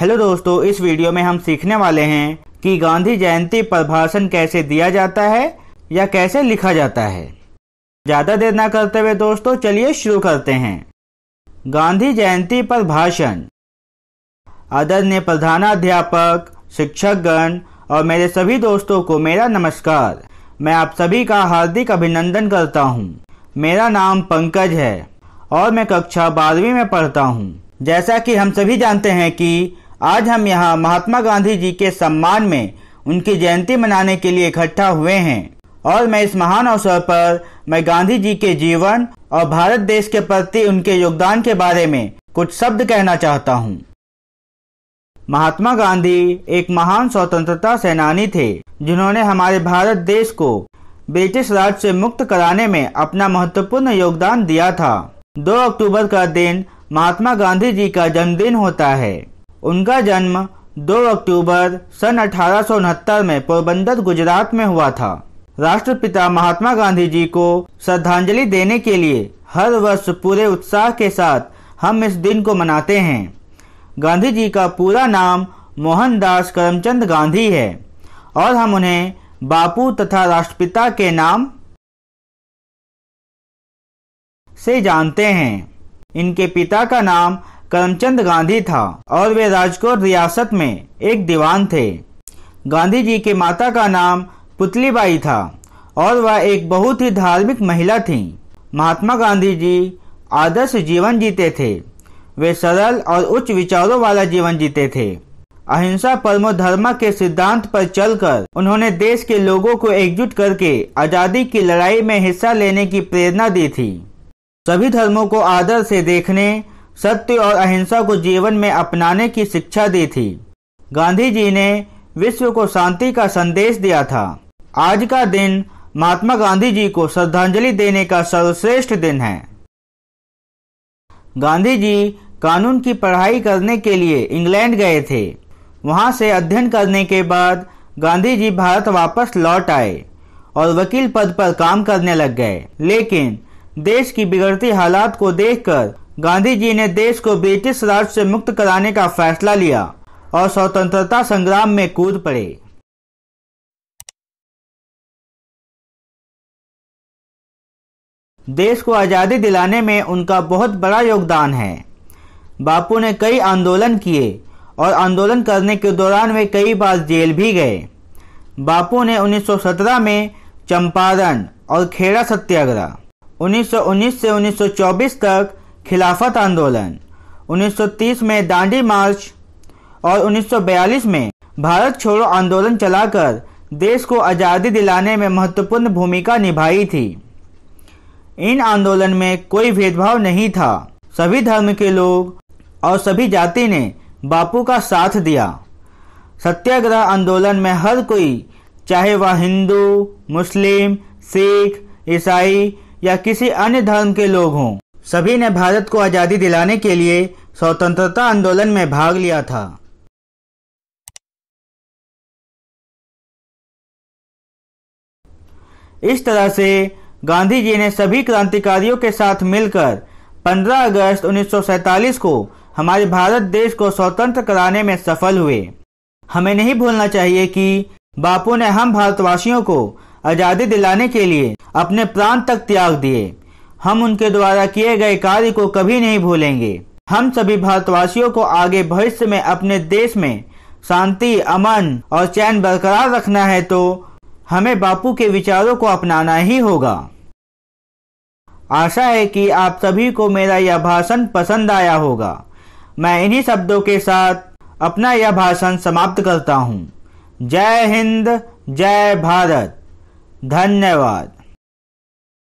Hello दोस्तों इस video में हम सीखने वाले हैं कि गांधी जयंती पर भाषण कैसे दिया जाता है या कैसे लिखा जाता है ज़्यादा देर ना करते हुए दोस्तों चलिए शुरू करते हैं गांधी जयंती पर भाषण आदरणीय प्रधानाध्यापक शिक्षकगण और मेरे सभी दोस्तों को मेरा नमस्कार मैं आप सभी का हार्दिक अभिनंदन करता हूँ मेरा नाम पंकज है और मैं कक्षा बारहवीं में पढ़ता हूँ जैसा कि हम सभी जानते हैं कि आज हम यहाँ महात्मा गांधी जी के सम्मान में उनकी जयंती मनाने के लिए इकट्ठा हुए हैं और मैं इस महान अवसर पर मैं गांधी जी के जीवन और भारत देश के प्रति उनके योगदान के बारे में कुछ शब्द कहना चाहता हूँ महात्मा गांधी एक महान स्वतंत्रता सेनानी थे जिन्होंने हमारे भारत देश को ब्रिटिश राज से मुक्त कराने में अपना महत्वपूर्ण योगदान दिया था 2 अक्टूबर का दिन महात्मा गांधी जी का जन्मदिन होता है उनका जन्म 2 अक्टूबर सन अठारह में पोरबंदर गुजरात में हुआ था राष्ट्रपिता महात्मा गांधी जी को श्रद्धांजलि देने के लिए हर वर्ष पूरे उत्साह के साथ हम इस दिन को मनाते हैं गांधी जी का पूरा नाम मोहनदास करमचंद गांधी है और हम उन्हें बापू तथा राष्ट्रपिता के नाम से जानते हैं इनके पिता का नाम करमचंद गांधी था और वे राजकोट रियासत में एक दीवान थे गांधी जी के माता का नाम पुतलीबाई था और वह एक बहुत ही धार्मिक महिला थीं। महात्मा गांधी जी आदर्श जीवन जीते थे वे सरल और उच्च विचारों वाला जीवन जीते थे अहिंसा परमो धर्म के सिद्धांत पर चलकर उन्होंने देश के लोगों को एकजुट करके आजादी की लड़ाई में हिस्सा लेने की प्रेरणा दी थी सभी धर्मों को आदर से देखने सत्य और अहिंसा को जीवन में अपनाने की शिक्षा दी थी गांधी जी ने विश्व को शांति का संदेश दिया था आज का दिन महात्मा गांधी जी को श्रद्धांजलि देने का सर्वश्रेष्ठ दिन है गांधी जी कानून की पढ़ाई करने के लिए इंग्लैंड गए थे वहां से अध्ययन करने के बाद गांधी जी भारत वापस लौट आए और वकील पद पर काम करने लग गए लेकिन देश की बिगड़ती हालात को देखकर गांधी जी ने देश को ब्रिटिश राज से मुक्त कराने का फैसला लिया और स्वतंत्रता संग्राम में कूद पड़े देश को आज़ादी दिलाने में उनका बहुत बड़ा योगदान है बापू ने कई आंदोलन किए और आंदोलन करने के दौरान वे कई बार जेल भी गए बापू ने 1917 में चंपारण और खेड़ा सत्याग्रह 1919 से 1924 तक खिलाफत आंदोलन 1930 में दांडी मार्च और 1942 में भारत छोड़ो आंदोलन चलाकर देश को आज़ादी दिलाने में महत्वपूर्ण भूमिका निभाई थी इन आंदोलन में कोई भेदभाव नहीं था सभी धर्म के लोग और सभी जाति ने बापू का साथ दिया सत्याग्रह आंदोलन में हर कोई चाहे वह हिंदू मुस्लिम सिख ईसाई या किसी अन्य धर्म के लोग हों सभी ने भारत को आज़ादी दिलाने के लिए स्वतंत्रता आंदोलन में भाग लिया था इस तरह से गांधी जी ने सभी क्रांतिकारियों के साथ मिलकर 15 अगस्त 1947 को हमारे भारत देश को स्वतंत्र कराने में सफल हुए हमें नहीं भूलना चाहिए कि बापू ने हम भारतवासियों को आज़ादी दिलाने के लिए अपने प्राण तक त्याग दिए हम उनके द्वारा किए गए कार्य को कभी नहीं भूलेंगे हम सभी भारतवासियों को आगे भविष्य में अपने देश में शांति अमन और चैन बरकरार रखना है तो हमें बापू के विचारों को अपनाना ही होगा आशा है कि आप सभी को मेरा यह भाषण पसंद आया होगा मैं इन्हीं शब्दों के साथ अपना यह भाषण समाप्त करता हूँ जय हिंद जय भारत धन्यवाद